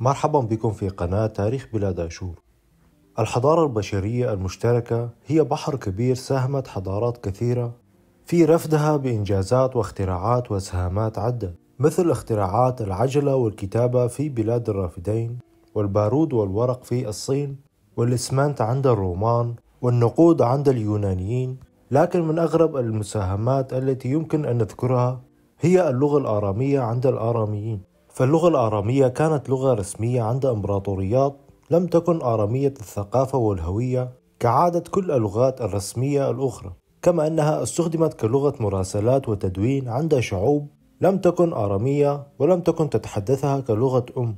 مرحبا بكم في قناة تاريخ بلاد أشور الحضارة البشرية المشتركة هي بحر كبير ساهمت حضارات كثيرة في رفدها بإنجازات واختراعات وسهامات عدة مثل اختراعات العجلة والكتابة في بلاد الرافدين والبارود والورق في الصين والإسمنت عند الرومان والنقود عند اليونانيين لكن من أغرب المساهمات التي يمكن أن نذكرها هي اللغة الآرامية عند الآراميين فاللغة الآرامية كانت لغة رسمية عند إمبراطوريات لم تكن آرامية الثقافة والهوية كعادة كل اللغات الرسمية الأخرى كما أنها استخدمت كلغة مراسلات وتدوين عند شعوب لم تكن آرامية ولم تكن تتحدثها كلغة أم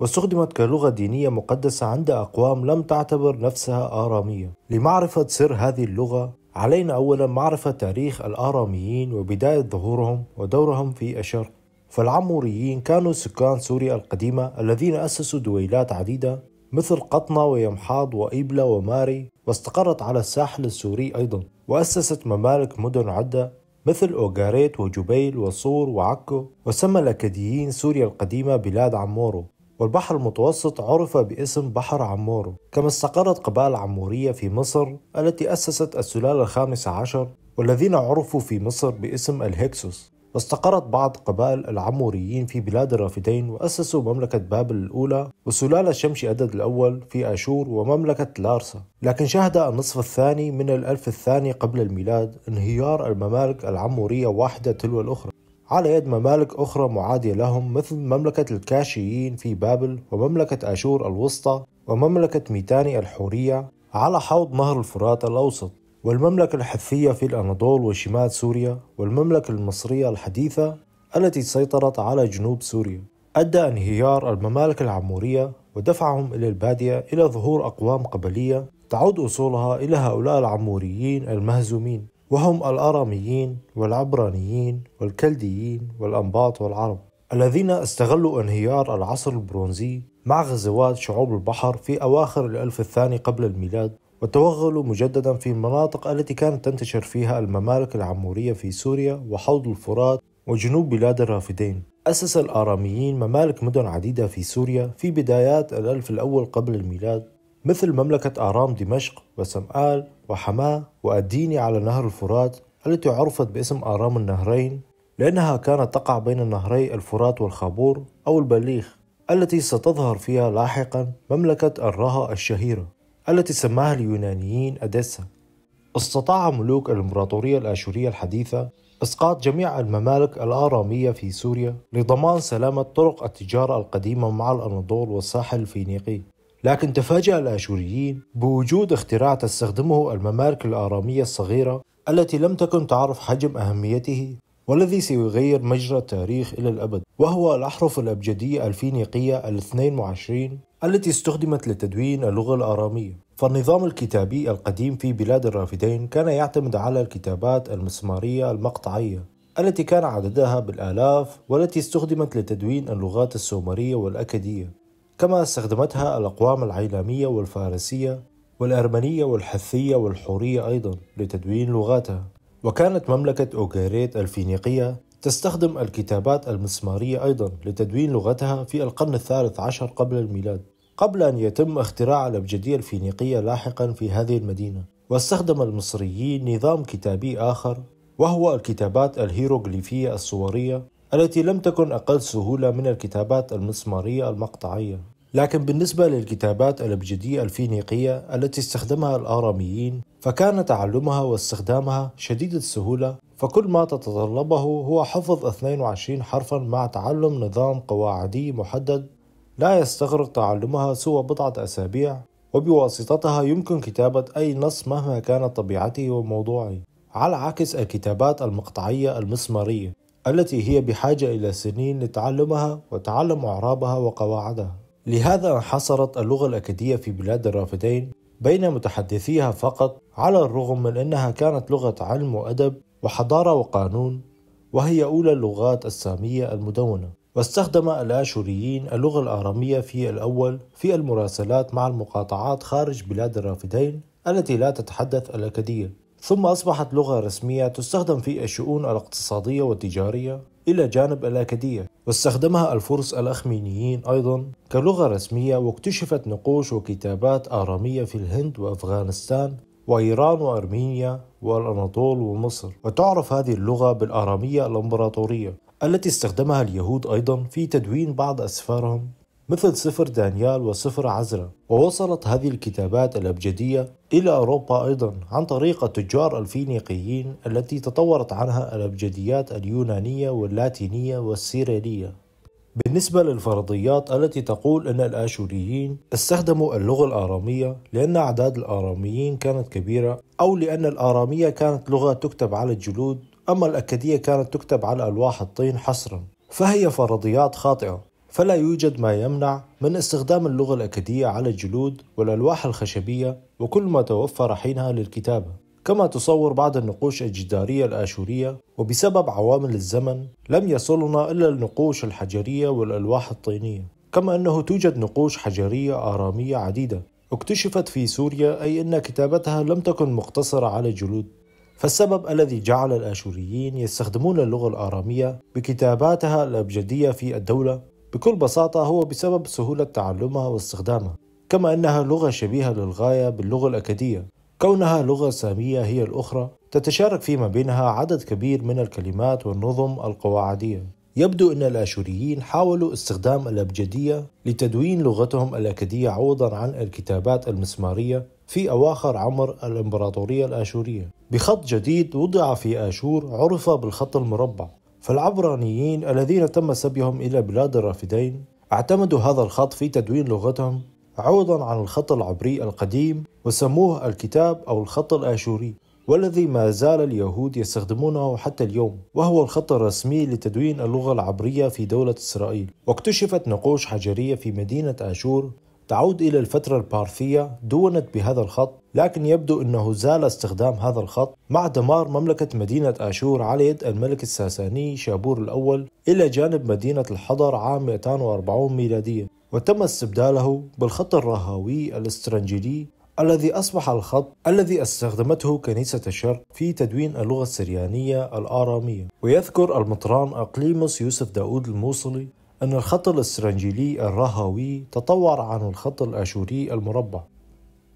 واستخدمت كلغة دينية مقدسة عند أقوام لم تعتبر نفسها آرامية لمعرفة سر هذه اللغة علينا أولا معرفة تاريخ الآراميين وبداية ظهورهم ودورهم في الشرق فالعموريين كانوا سكان سوريا القديمة الذين أسسوا دويلات عديدة مثل قطنة ويمحاض وإبلة وماري واستقرت على الساحل السوري أيضا وأسست ممالك مدن عدة مثل أوغاريت وجبيل وصور وعكو وسمى الأكاديين سوريا القديمة بلاد عمورو والبحر المتوسط عرف باسم بحر عمورو كما استقرت قبائل عمورية في مصر التي أسست السلالة الخامسة عشر والذين عرفوا في مصر باسم الهكسوس واستقرت بعض قبائل العموريين في بلاد الرافدين وأسسوا مملكة بابل الأولى وسلالة شمشي أدد الأول في آشور ومملكة لارسا لكن شهد النصف الثاني من الألف الثاني قبل الميلاد انهيار الممالك العمورية واحدة تلو الأخرى على يد ممالك أخرى معادية لهم مثل مملكة الكاشيين في بابل ومملكة آشور الوسطى ومملكة ميتاني الحورية على حوض نهر الفرات الأوسط والمملكة الحثية في الأناضول وشمال سوريا والمملكة المصرية الحديثة التي سيطرت على جنوب سوريا أدى انهيار الممالك العمورية ودفعهم إلى البادية إلى ظهور أقوام قبلية تعود أصولها إلى هؤلاء العموريين المهزومين وهم الآراميين والعبرانيين والكلديين والأنباط والعرب الذين استغلوا انهيار العصر البرونزي مع غزوات شعوب البحر في أواخر الألف الثاني قبل الميلاد وتوغلوا مجددا في المناطق التي كانت تنتشر فيها الممالك العمورية في سوريا وحوض الفرات وجنوب بلاد الرافدين أسس الآراميين ممالك مدن عديدة في سوريا في بدايات الألف الأول قبل الميلاد مثل مملكة آرام دمشق وسمآل وحماة وأديني على نهر الفرات التي عرفت باسم آرام النهرين لأنها كانت تقع بين نهري الفرات والخابور أو البليخ التي ستظهر فيها لاحقا مملكة الرها الشهيرة التي سماها اليونانيين أديسا استطاع ملوك الإمبراطورية الآشورية الحديثة إسقاط جميع الممالك الآرامية في سوريا لضمان سلامة طرق التجارة القديمة مع الأناضول والساحل الفينيقي لكن تفاجأ الآشوريين بوجود اختراع تستخدمه الممالك الآرامية الصغيرة التي لم تكن تعرف حجم أهميته والذي سيغير مجرى التاريخ إلى الأبد وهو الأحرف الأبجدية الفينيقية الاثنين وعشرين التي استخدمت لتدوين اللغة الآرامية فالنظام الكتابي القديم في بلاد الرافدين كان يعتمد على الكتابات المسمارية المقطعية التي كان عددها بالآلاف والتي استخدمت لتدوين اللغات السومرية والأكدية كما استخدمتها الأقوام العيلامية والفارسية والأرمنية والحثية والحورية أيضا لتدوين لغاتها وكانت مملكة أوغيريت الفينيقية تستخدم الكتابات المسمارية أيضا لتدوين لغتها في القرن الثالث عشر قبل الميلاد قبل أن يتم اختراع الأبجدية الفينيقية لاحقا في هذه المدينة واستخدم المصريين نظام كتابي آخر وهو الكتابات الهيروغليفية الصورية التي لم تكن أقل سهولة من الكتابات المسمارية المقطعية لكن بالنسبة للكتابات الأبجدية الفينيقية التي استخدمها الآراميين فكان تعلمها واستخدامها شديد السهولة فكل ما تتطلبه هو حفظ 22 حرفا مع تعلم نظام قواعدي محدد لا يستغرق تعلمها سوى بضعة أسابيع وبواسطتها يمكن كتابة أي نص مهما كانت طبيعته وموضوعه على عكس الكتابات المقطعية المسمارية التي هي بحاجة إلى سنين لتعلمها وتعلم أعرابها وقواعدها لهذا انحصرت اللغة الأكدية في بلاد الرافدين بين متحدثيها فقط على الرغم من أنها كانت لغة علم وأدب وحضارة وقانون وهي أولى اللغات السامية المدونة واستخدم الآشوريين اللغة الآرامية في الأول في المراسلات مع المقاطعات خارج بلاد الرافدين التي لا تتحدث الأكدية ثم أصبحت لغة رسمية تستخدم في الشؤون الاقتصادية والتجارية إلى جانب الأكادية واستخدمها الفرس الأخمينيين أيضا كلغة رسمية واكتشفت نقوش وكتابات آرامية في الهند وأفغانستان وإيران وأرمينيا والأناضول ومصر وتعرف هذه اللغة بالآرامية الإمبراطورية التي استخدمها اليهود أيضا في تدوين بعض أسفارهم مثل سفر دانيال وسفر عزرا ووصلت هذه الكتابات الأبجدية إلى أوروبا أيضا عن طريق التجار الفينيقيين التي تطورت عنها الأبجديات اليونانية واللاتينية والسيرالية بالنسبة للفرضيات التي تقول أن الآشوريين استخدموا اللغة الآرامية لأن أعداد الآراميين كانت كبيرة أو لأن الآرامية كانت لغة تكتب على الجلود أما الأكدية كانت تكتب على ألواح الطين حصرا فهي فرضيات خاطئة فلا يوجد ما يمنع من استخدام اللغة الأكدية على الجلود والألواح الخشبية وكل ما توفر حينها للكتابة كما تصور بعض النقوش الجدارية الآشورية وبسبب عوامل الزمن لم يصلنا إلا النقوش الحجرية والألواح الطينية كما أنه توجد نقوش حجرية آرامية عديدة اكتشفت في سوريا أي أن كتابتها لم تكن مقتصرة على الجلود فالسبب الذي جعل الآشوريين يستخدمون اللغة الآرامية بكتاباتها الأبجدية في الدولة بكل بساطة هو بسبب سهولة تعلمها واستخدامها كما أنها لغة شبيهة للغاية باللغة الأكدية كونها لغة سامية هي الأخرى تتشارك فيما بينها عدد كبير من الكلمات والنظم القواعدية يبدو أن الآشوريين حاولوا استخدام الأبجدية لتدوين لغتهم الأكدية عوضا عن الكتابات المسمارية في أواخر عمر الإمبراطورية الآشورية بخط جديد وضع في آشور عرف بالخط المربع فالعبرانيين الذين تم سبيهم إلى بلاد الرافدين اعتمدوا هذا الخط في تدوين لغتهم عوضا عن الخط العبري القديم وسموه الكتاب أو الخط الآشوري والذي ما زال اليهود يستخدمونه حتى اليوم وهو الخط الرسمي لتدوين اللغة العبرية في دولة إسرائيل واكتشفت نقوش حجرية في مدينة آشور تعود إلى الفترة البارثية دونت بهذا الخط لكن يبدو أنه زال استخدام هذا الخط مع دمار مملكة مدينة آشور على يد الملك الساساني شابور الأول إلى جانب مدينة الحضر عام 240 ميلادية وتم استبداله بالخط الرهاوي الاسترنجيلي الذي أصبح الخط الذي استخدمته كنيسة الشرق في تدوين اللغة السريانية الآرامية ويذكر المطران أقليموس يوسف داود الموصلي أن الخط الإسرنجيلي الرهاوي تطور عن الخط الآشوري المربع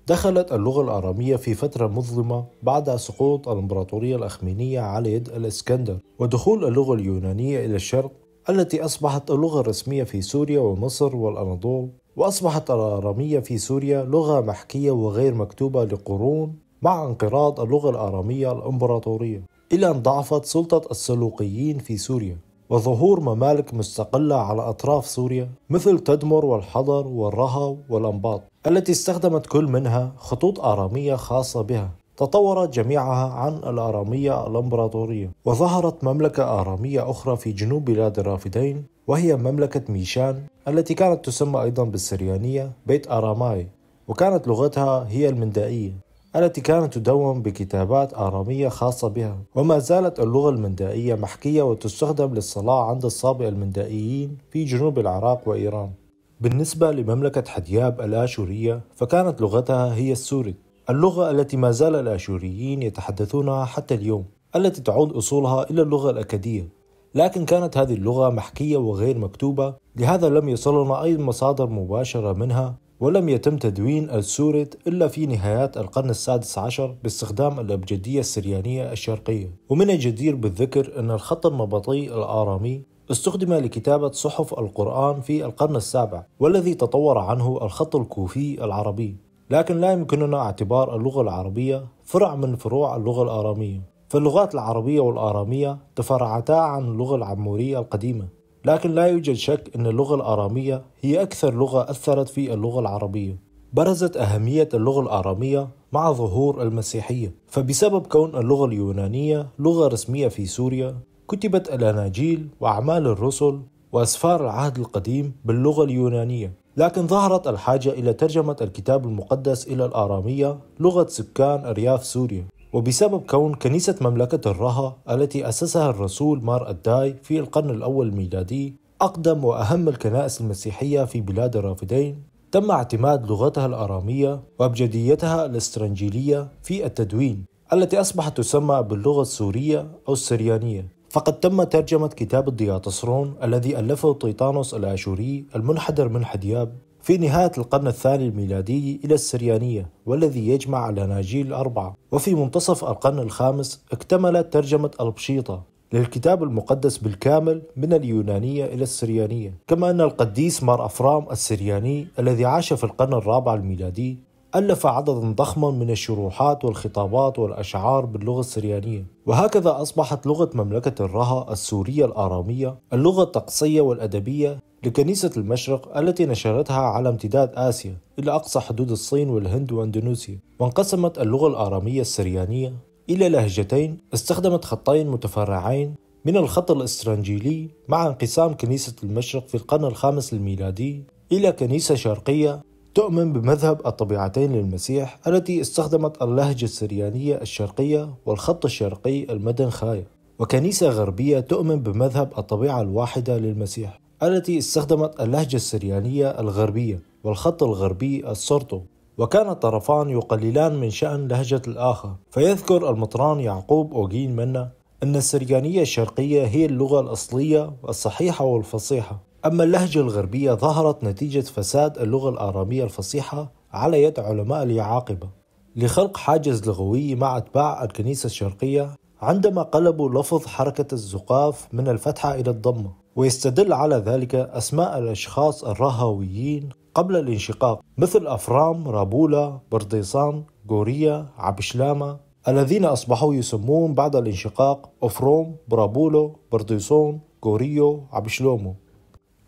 دخلت اللغة الآرامية في فترة مظلمة بعد سقوط الإمبراطورية الأخمينية على يد الإسكندر ودخول اللغة اليونانية إلى الشرق التي أصبحت اللغة الرسمية في سوريا ومصر والأناضول وأصبحت الآرامية في سوريا لغة محكية وغير مكتوبة لقرون مع انقراض اللغة الآرامية الإمبراطورية إلى أن ضعفت سلطة السلوقيين في سوريا وظهور ممالك مستقلة على أطراف سوريا مثل تدمر والحضر والرهو والأنباط التي استخدمت كل منها خطوط آرامية خاصة بها تطورت جميعها عن الآرامية الإمبراطورية وظهرت مملكة آرامية أخرى في جنوب بلاد الرافدين وهي مملكة ميشان التي كانت تسمى أيضا بالسريانية بيت آراماي وكانت لغتها هي المندائية التي كانت تدون بكتابات آرامية خاصة بها وما زالت اللغة المندائية محكية وتستخدم للصلاة عند الصابئة المندائيين في جنوب العراق وإيران بالنسبة لمملكة حدياب الآشورية فكانت لغتها هي السوري اللغة التي ما زال الآشوريين يتحدثونها حتى اليوم التي تعود أصولها إلى اللغة الأكدية لكن كانت هذه اللغة محكية وغير مكتوبة لهذا لم يصلنا أي مصادر مباشرة منها ولم يتم تدوين السورة إلا في نهايات القرن السادس عشر باستخدام الأبجدية السريانية الشرقية ومن الجدير بالذكر أن الخط النبطي الآرامي استخدم لكتابة صحف القرآن في القرن السابع والذي تطور عنه الخط الكوفي العربي لكن لا يمكننا اعتبار اللغة العربية فرع من فروع اللغة الآرامية فاللغات العربية والآرامية تفرعتا عن اللغة العمورية القديمة لكن لا يوجد شك أن اللغة الآرامية هي أكثر لغة أثرت في اللغة العربية برزت أهمية اللغة الآرامية مع ظهور المسيحية فبسبب كون اللغة اليونانية لغة رسمية في سوريا كتبت الأناجيل وأعمال الرسل وأسفار العهد القديم باللغة اليونانية لكن ظهرت الحاجة إلى ترجمة الكتاب المقدس إلى الآرامية لغة سكان أرياف سوريا وبسبب كون كنيسة مملكة الرها التي أسسها الرسول مار الداي في القرن الأول الميلادي أقدم وأهم الكنائس المسيحية في بلاد الرافدين تم اعتماد لغتها الآرامية وأبجديتها الاسترنجيلية في التدوين التي أصبحت تسمى باللغة السورية أو السريانية فقد تم ترجمة كتاب الدياطسرون الذي ألفه طيطانوس الآشوري المنحدر من حدياب في نهاية القرن الثاني الميلادي إلى السريانية والذي يجمع الأناجيل الأربعة وفي منتصف القرن الخامس اكتملت ترجمة البشيطة للكتاب المقدس بالكامل من اليونانية إلى السريانية كما أن القديس مار أفرام السرياني الذي عاش في القرن الرابع الميلادي ألف عددا ضخما من الشروحات والخطابات والأشعار باللغة السريانية وهكذا أصبحت لغة مملكة الرها السورية الآرامية اللغة الطقسية والأدبية لكنيسة المشرق التي نشرتها على امتداد آسيا إلى أقصى حدود الصين والهند وأندونيسيا وانقسمت اللغة الآرامية السريانية إلى لهجتين استخدمت خطين متفرعين من الخط الاسترنجيلي مع انقسام كنيسة المشرق في القرن الخامس الميلادي إلى كنيسة شرقية تؤمن بمذهب الطبيعتين للمسيح التي استخدمت اللهجة السريانية الشرقية والخط الشرقي المدن خاية وكنيسة غربية تؤمن بمذهب الطبيعة الواحدة للمسيح التي استخدمت اللهجة السريانية الغربية والخط الغربي السرطو وكان الطرفان يقللان من شأن لهجة الآخر فيذكر المطران يعقوب أوجين منا أن السريانية الشرقية هي اللغة الأصلية الصحيحة والفصيحة أما اللهجة الغربية ظهرت نتيجة فساد اللغة الآرامية الفصيحة على يد علماء اليعاقبة لخلق حاجز لغوي مع أتباع الكنيسة الشرقية عندما قلبوا لفظ حركة الزقاف من الفتحة إلى الضمة ويستدل على ذلك أسماء الأشخاص الرهويين قبل الانشقاق مثل أفرام، رابولا، برديسان غوريا، عبشلامة الذين أصبحوا يسمون بعد الانشقاق أفروم، برابولو، برديسون غوريو، عبشلومو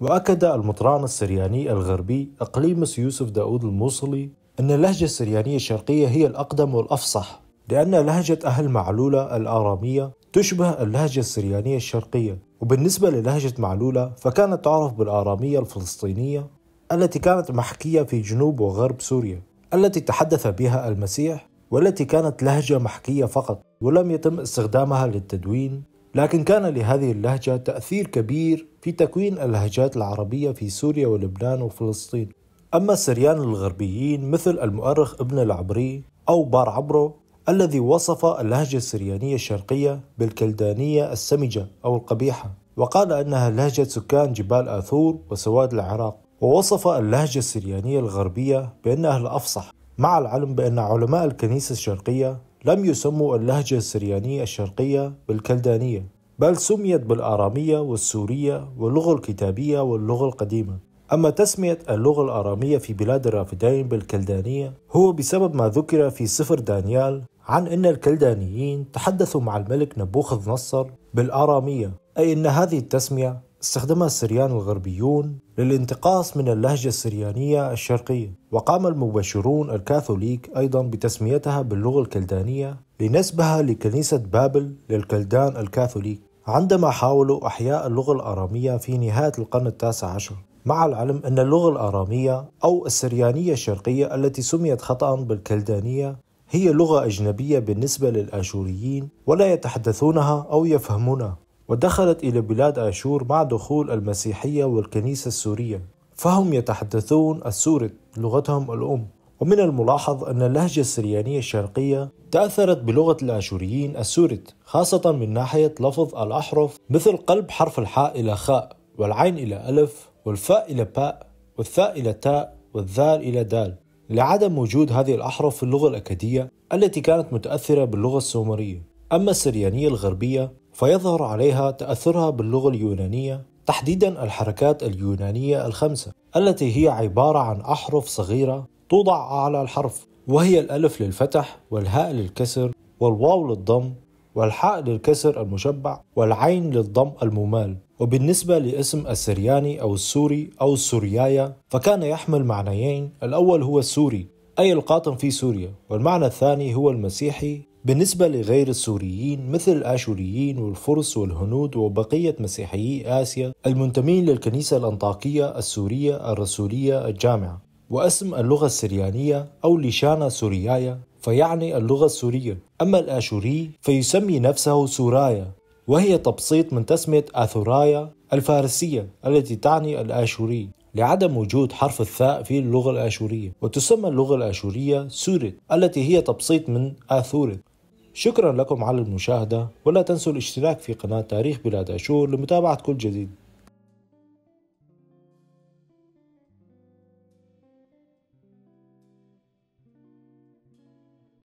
وأكد المطران السرياني الغربي أقليمس يوسف داود الموصلي أن اللهجة السريانية الشرقية هي الأقدم والأفصح لأن لهجة أهل معلولة الآرامية تشبه اللهجة السريانية الشرقية وبالنسبة للهجة معلولة فكانت تعرف بالآرامية الفلسطينية التي كانت محكية في جنوب وغرب سوريا التي تحدث بها المسيح والتي كانت لهجة محكية فقط ولم يتم استخدامها للتدوين لكن كان لهذه اللهجة تأثير كبير في تكوين اللهجات العربية في سوريا ولبنان وفلسطين أما السريان الغربيين مثل المؤرخ ابن العبري أو بار عبرو الذي وصف اللهجة السريانية الشرقية بالكلدانية السمجة أو القبيحة وقال أنها لهجة سكان جبال آثور وسواد العراق ووصف اللهجة السريانية الغربية بأنها الأفصح مع العلم بأن علماء الكنيسة الشرقية لم يسموا اللهجة السريانية الشرقية بالكلدانية بل سميت بالآرامية والسورية واللغة الكتابية واللغة القديمة أما تسمية اللغة الآرامية في بلاد الرافدين بالكلدانية هو بسبب ما ذكر في سفر دانيال عن أن الكلدانيين تحدثوا مع الملك نبوخذ نصر بالآرامية أي أن هذه التسمية استخدمها السريان الغربيون للانتقاص من اللهجة السريانية الشرقية وقام المبشرون الكاثوليك أيضا بتسميتها باللغة الكلدانية لنسبها لكنيسة بابل للكلدان الكاثوليك عندما حاولوا إحياء اللغة الآرامية في نهاية القرن التاسع عشر مع العلم أن اللغة الآرامية أو السريانية الشرقية التي سميت خطأ بالكلدانية هي لغة أجنبية بالنسبة للآشوريين ولا يتحدثونها أو يفهمونها ودخلت إلى بلاد آشور مع دخول المسيحية والكنيسة السورية فهم يتحدثون السورد لغتهم الأم ومن الملاحظ أن اللهجة السريانية الشرقية تأثرت بلغة الآشوريين السورد خاصة من ناحية لفظ الأحرف مثل قلب حرف الحاء إلى خاء والعين إلى ألف والفاء إلى باء والثاء إلى تاء والذال إلى دال لعدم وجود هذه الأحرف في اللغة الأكدية التي كانت متأثرة باللغة السومرية أما السريانية الغربية فيظهر عليها تأثرها باللغة اليونانية تحديدا الحركات اليونانية الخمسة التي هي عبارة عن أحرف صغيرة توضع أعلى الحرف وهي الألف للفتح والهاء للكسر والواو للضم والحاء للكسر المشبع والعين للضم الممال وبالنسبة لاسم السرياني أو السوري أو السوريايا فكان يحمل معنيين الأول هو السوري أي القاطن في سوريا والمعنى الثاني هو المسيحي بالنسبة لغير السوريين مثل الآشوريين والفرس والهنود وبقية مسيحيي آسيا المنتمين للكنيسة الأنطاكية السورية الرسولية الجامعة واسم اللغة السريانية أو ليشانا سوريايا فيعني اللغة السورية أما الآشوري فيسمي نفسه سورايا وهي تبسيط من تسمية آثورايا الفارسية التي تعني الآشوري لعدم وجود حرف الثاء في اللغة الآشورية وتسمى اللغة الآشورية سورت التي هي تبسيط من آثورت شكرا لكم على المشاهدة ولا تنسوا الاشتراك في قناة تاريخ بلاد أشور لمتابعة كل جديد